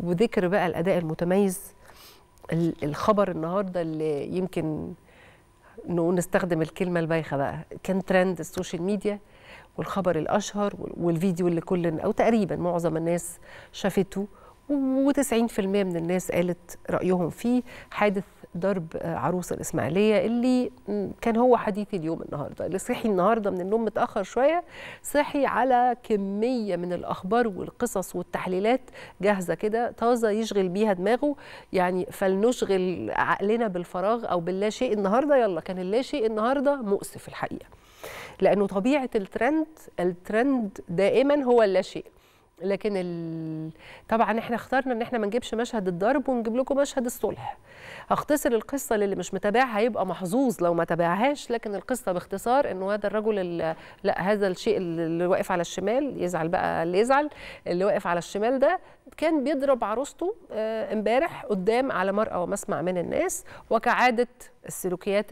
وذكر بقى الاداء المتميز الخبر النهارده اللي يمكن نقول نستخدم الكلمه البايخه بقى كان ترند السوشيال ميديا والخبر الاشهر والفيديو اللي كل او تقريبا معظم الناس شافته و90% من الناس قالت رايهم فيه حادث ضرب آه، عروس الإسماعيلية اللي كان هو حديثي اليوم النهاردة اللي صحي النهاردة من النوم متأخر شوية صحي على كمية من الأخبار والقصص والتحليلات جاهزة كده طازة يشغل بيها دماغه يعني فلنشغل عقلنا بالفراغ أو باللا شيء النهاردة يلا كان اللا شيء النهاردة مؤسف الحقيقة لأنه طبيعة الترند الترند دائما هو اللا شيء لكن ال... طبعا احنا اخترنا ان احنا ما نجيبش مشهد الضرب ونجيب لكم مشهد الصلح هختصر القصه للي مش متابعها هيبقى محظوظ لو ما تابعهاش لكن القصه باختصار انه هذا الرجل ال... لا هذا الشيء اللي واقف على الشمال يزعل بقى اللي يزعل اللي واقف على الشمال ده كان بيضرب عروسته آه، امبارح قدام على مرأى ومسمع من الناس وكعاده السلوكيات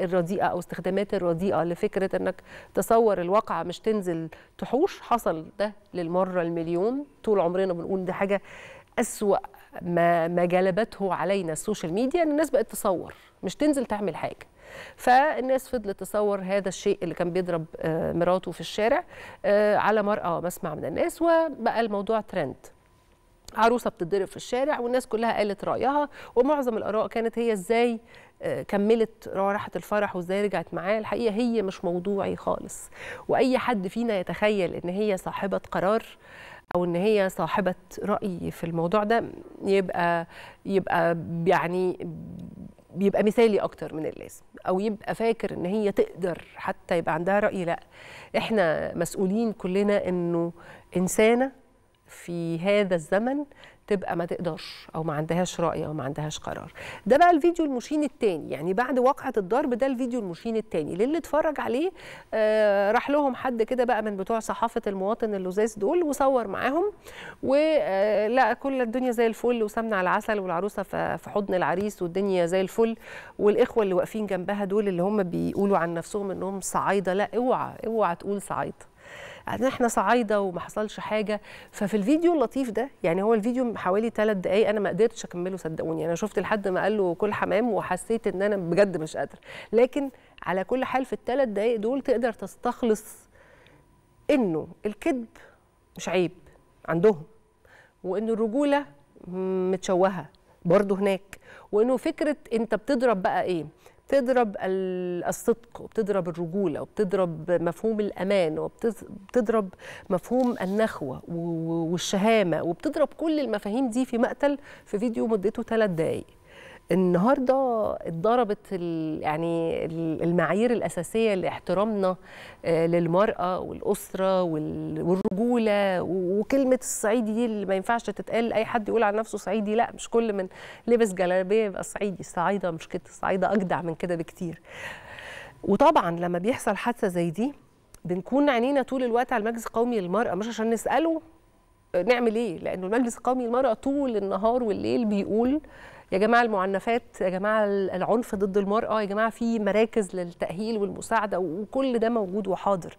الرديئه او استخدامات الرديئه لفكره انك تصور الواقعه مش تنزل تحوش حصل ده للمره المليون طول عمرنا بنقول دي حاجه اسوا ما ما جلبته علينا السوشيال ميديا ان الناس بقت تصور مش تنزل تعمل حاجه فالناس فضلت تصور هذا الشيء اللي كان بيضرب آه، مراته في الشارع آه، على مرأى ومسمع من الناس وبقى الموضوع ترند عروسه بتتضرب في الشارع والناس كلها قالت رايها ومعظم الاراء كانت هي ازاي آه، كملت راحة الفرح وازاي رجعت معاه الحقيقة هي مش موضوعي خالص وأي حد فينا يتخيل إن هي صاحبة قرار أو إن هي صاحبة رأي في الموضوع ده يبقى يبقى يعني بيبقى مثالي اكتر من اللازم او يبقى فاكر ان هي تقدر حتى يبقى عندها راي لا احنا مسؤولين كلنا انه انسانه في هذا الزمن تبقى ما تقدرش او ما عندهاش راي او ما عندهاش قرار ده بقى الفيديو المشين الثاني يعني بعد واقعه الضرب ده الفيديو المشين الثاني للي اتفرج عليه آه راح لهم حد كده بقى من بتوع صحافه المواطن اللذاذ دول وصور معاهم ولا آه، كل الدنيا زي الفل وسمنه على العسل والعروسه في حضن العريس والدنيا زي الفل والاخوه اللي واقفين جنبها دول اللي هم بيقولوا عن نفسهم انهم صعايده لا اوعى اوعى تقول صعايده يعني احنا صعايده وما حصلش حاجه ففي الفيديو اللطيف ده يعني هو الفيديو حوالي ثلاث دقائق انا ما قدرتش اكمله صدقوني يعني انا شفت لحد ما قال له كل حمام وحسيت ان انا بجد مش قادره لكن على كل حال في الثلاث دقائق دول تقدر تستخلص انه الكذب مش عيب عندهم وان الرجوله متشوهه برضه هناك وانه فكره انت بتضرب بقى ايه بتضرب الصدق وبتضرب الرجولة وبتضرب مفهوم الأمان وبتضرب مفهوم النخوة والشهامة وبتضرب كل المفاهيم دي في مقتل في فيديو مدته ثلاث دقايق النهارده اتضربت يعني المعايير الاساسيه لاحترامنا آه، للمراه والاسره والرجوله وكلمه الصعيدي دي اللي ما ينفعش تتقال اي حد يقول عن نفسه صعيدي لا مش كل من لبس جلابيه يبقى صعيدي الصعايده مش كده الصعايده اجدع من كده بكتير وطبعا لما بيحصل حادثه زي دي بنكون عينينا طول الوقت على المجلس القومي للمراه مش عشان نساله آه، نعمل ايه لانه المجلس القومي للمراه طول النهار والليل بيقول يا جماعه المعنفات يا جماعه العنف ضد المراه يا جماعه في مراكز للتاهيل والمساعده وكل ده موجود وحاضر